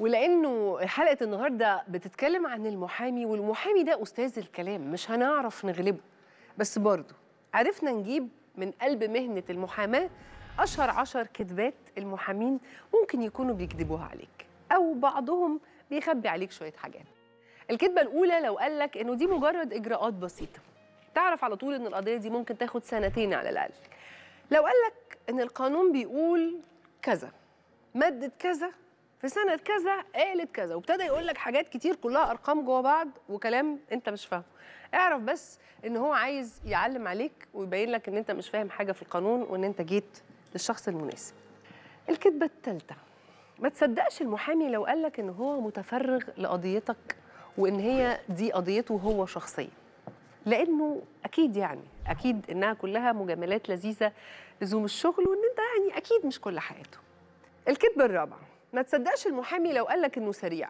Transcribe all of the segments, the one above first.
ولانه حلقه النهارده بتتكلم عن المحامي والمحامي ده استاذ الكلام مش هنعرف نغلبه بس برضه عرفنا نجيب من قلب مهنه المحاماه اشهر عشر كذبات المحامين ممكن يكونوا بيكذبوها عليك او بعضهم بيخبي عليك شويه حاجات الكذبه الاولى لو قال لك انه دي مجرد اجراءات بسيطه تعرف على طول ان القضيه دي ممكن تاخد سنتين على الاقل لو قال لك ان القانون بيقول كذا ماده كذا في سنه كذا قالت كذا وابتدى يقول لك حاجات كتير كلها ارقام جوا بعض وكلام انت مش فاهمه اعرف بس ان هو عايز يعلم عليك ويبين لك ان انت مش فاهم حاجه في القانون وان انت جيت للشخص المناسب الكذبه الثالثه ما تصدقش المحامي لو قال لك ان هو متفرغ لقضيتك وان هي دي قضيته هو شخصيا لانه اكيد يعني اكيد انها كلها مجاملات لذيذه لزوم الشغل وان انت يعني اكيد مش كل حياته الكذبه الرابعه ما تصدقش المحامي لو قال لك انه سريع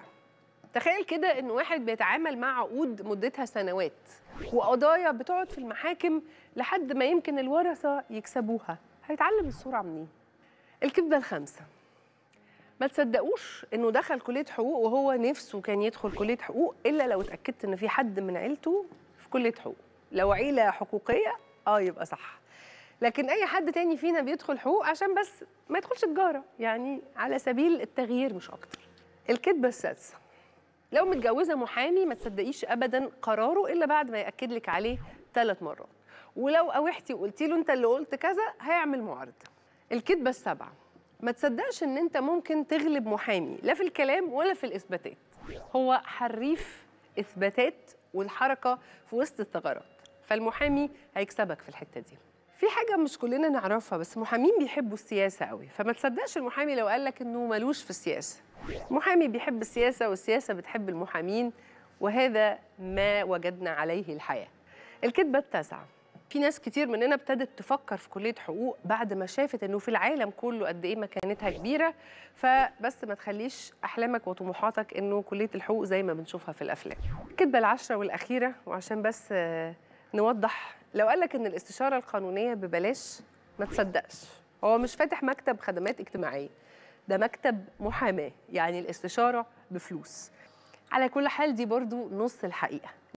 تخيل كده ان واحد بيتعامل مع عقود مدتها سنوات وقضايا بتقعد في المحاكم لحد ما يمكن الورثه يكسبوها هيتعلم السرعه منين الكذبه الخامسه ما تصدقوش انه دخل كليه حقوق وهو نفسه كان يدخل كليه حقوق الا لو اتاكدت ان في حد من عيلته في كليه حقوق لو عيله حقوقيه اه يبقى صح لكن اي حد تاني فينا بيدخل حقوق عشان بس ما يدخلش تجاره يعني على سبيل التغيير مش اكتر الكذبه السادسه لو متجوزه محامي ما تصدقيش ابدا قراره الا بعد ما ياكد لك عليه ثلاث مرات ولو اوحتي وقلتي له انت اللي قلت كذا هيعمل معارضه الكذبه السابعه ما تصدقش ان انت ممكن تغلب محامي لا في الكلام ولا في الاثباتات هو حريف اثباتات والحركه في وسط الثغرات فالمحامي هيكسبك في الحته دي في حاجه مش كلنا نعرفها بس محامين بيحبوا السياسه قوي فما تصدقش المحامي لو قال لك انه ملوش في السياسه محامي بيحب السياسه والسياسه بتحب المحامين وهذا ما وجدنا عليه الحياه الكذبه التاسعة في ناس كتير مننا ابتدت تفكر في كليه حقوق بعد ما شافت انه في العالم كله قد ايه مكانتها كبيره فبس ما تخليش احلامك وطموحاتك انه كليه الحقوق زي ما بنشوفها في الافلام الكذبه العشره والاخيره وعشان بس آه، نوضح لو قال لك ان الاستشاره القانونيه ببلاش ما تصدقش هو مش فاتح مكتب خدمات اجتماعيه ده مكتب محاماه يعني الاستشاره بفلوس على كل حال دي برضو نص الحقيقه